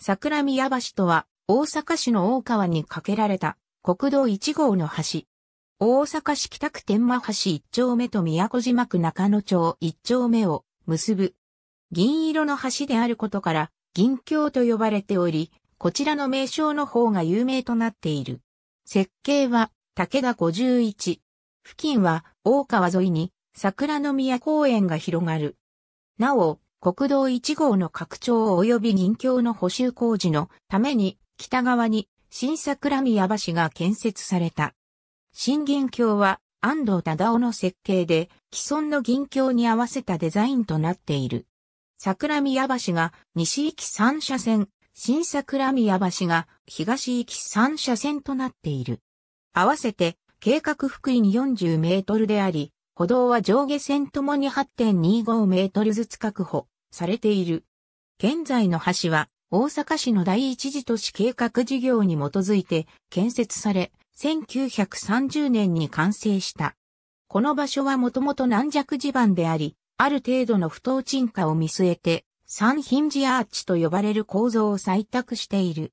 桜宮橋とは、大阪市の大川に架けられた国道1号の橋。大阪市北区天満橋1丁目と宮古島区中野町1丁目を結ぶ。銀色の橋であることから、銀橋と呼ばれており、こちらの名称の方が有名となっている。設計は、武田51。付近は、大川沿いに、桜の宮公園が広がる。なお、国道1号の拡張及び人橋の補修工事のために北側に新桜宮橋が建設された。新銀橋は安藤忠夫の設計で既存の銀橋に合わせたデザインとなっている。桜宮橋が西行き3車線、新桜宮橋が東行き3車線となっている。合わせて計画福に40メートルであり、歩道は上下線ともに8.25メートルずつ確保されている。現在の橋は大阪市の第一次都市計画事業に基づいて建設され、1930年に完成した。この場所はもともと軟弱地盤であり、ある程度の不当沈下を見据えて、三ヒンジアーチと呼ばれる構造を採択している。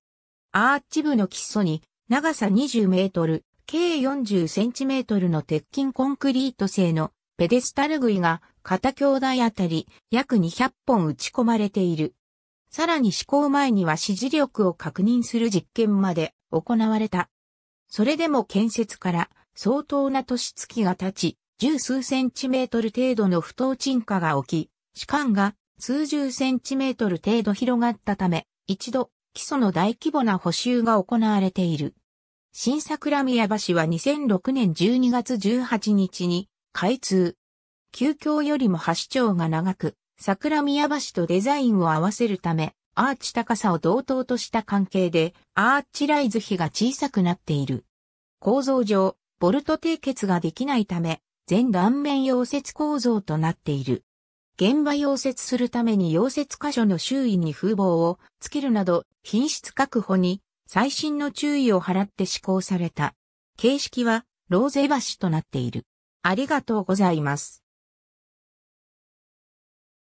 アーチ部の基礎に長さ20メートル、計40センチメートルの鉄筋コンクリート製のペデスタル杭が片兄弟あたり約200本打ち込まれている。さらに施行前には支持力を確認する実験まで行われた。それでも建設から相当な年月が経ち、十数センチメートル程度の不当沈下が起き、士官が数十センチメートル程度広がったため、一度基礎の大規模な補修が行われている。新桜宮橋は2006年12月18日に開通。旧橋よりも橋長が長く、桜宮橋とデザインを合わせるため、アーチ高さを同等とした関係で、アーチライズ比が小さくなっている。構造上、ボルト締結ができないため、全断面溶接構造となっている。現場溶接するために溶接箇所の周囲に風防をつけるなど、品質確保に最新の注意を払って施行された。形式はローゼ橋となっている。ありがとうございます。